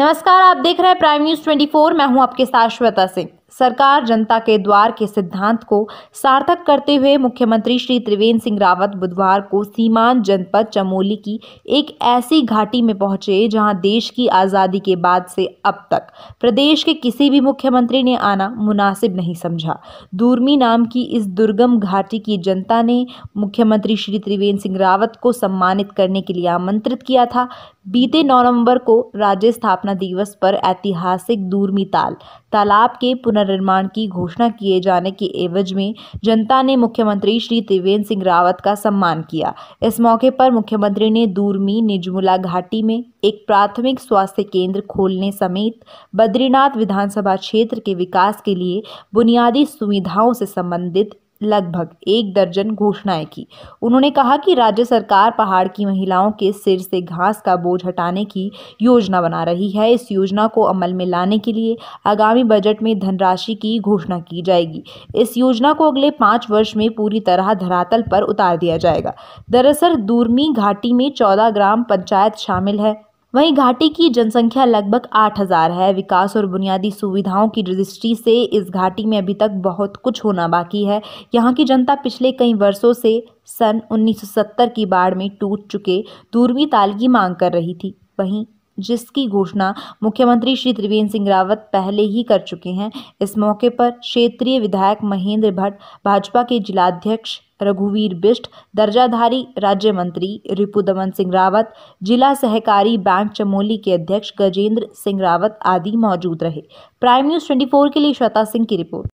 नमस्कार आप देख रहे हैं प्राइम न्यूज 24 मैं हूं आपके साथ श्वेता सिंह सरकार जनता के द्वार के सिद्धांत को सार्थक करते हुए मुख्यमंत्री श्री त्रिवेंद्र सिंह रावत बुधवार को सीमांत जनपद चमोली की एक ऐसी घाटी में पहुंचे जहां देश की आज़ादी के बाद से अब तक प्रदेश के किसी भी मुख्यमंत्री ने आना मुनासिब नहीं समझा दूरमी नाम की इस दुर्गम घाटी की जनता ने मुख्यमंत्री श्री त्रिवेंद्र सिंह रावत को सम्मानित करने के लिए आमंत्रित किया था बीते 9 नवंबर को राज्य स्थापना दिवस पर ऐतिहासिक दूरमी ताल तालाब के पुनः पुनर्निर्माण की घोषणा किए जाने के एवज में जनता ने मुख्यमंत्री श्री त्रिवेंद्र सिंह रावत का सम्मान किया इस मौके पर मुख्यमंत्री ने दूरमी निजमुला घाटी में एक प्राथमिक स्वास्थ्य केंद्र खोलने समेत बद्रीनाथ विधानसभा क्षेत्र के विकास के लिए बुनियादी सुविधाओं से संबंधित लगभग एक दर्जन घोषणाएं की उन्होंने कहा कि राज्य सरकार पहाड़ की महिलाओं के सिर से घास का बोझ हटाने की योजना बना रही है इस योजना को अमल में लाने के लिए आगामी बजट में धनराशि की घोषणा की जाएगी इस योजना को अगले पाँच वर्ष में पूरी तरह धरातल पर उतार दिया जाएगा दरअसल दूरमी घाटी में चौदह ग्राम पंचायत शामिल है वहीं घाटी की जनसंख्या लगभग 8000 है विकास और बुनियादी सुविधाओं की दृष्टि से इस घाटी में अभी तक बहुत कुछ होना बाकी है यहाँ की जनता पिछले कई वर्षों से सन 1970 की बाढ़ में टूट चुके दूरवी ताल की मांग कर रही थी वहीं जिसकी घोषणा मुख्यमंत्री श्री त्रिवेंद्र सिंह रावत पहले ही कर चुके हैं इस मौके पर क्षेत्रीय विधायक महेंद्र भट्ट भाजपा के जिलाध्यक्ष रघुवीर बिष्ट दर्जाधारी राज्य मंत्री रिपु दमन सिंह रावत जिला सहकारी बैंक चमोली के अध्यक्ष गजेंद्र सिंह रावत आदि मौजूद रहे प्राइम न्यूज 24 के लिए श्वेता सिंह की रिपोर्ट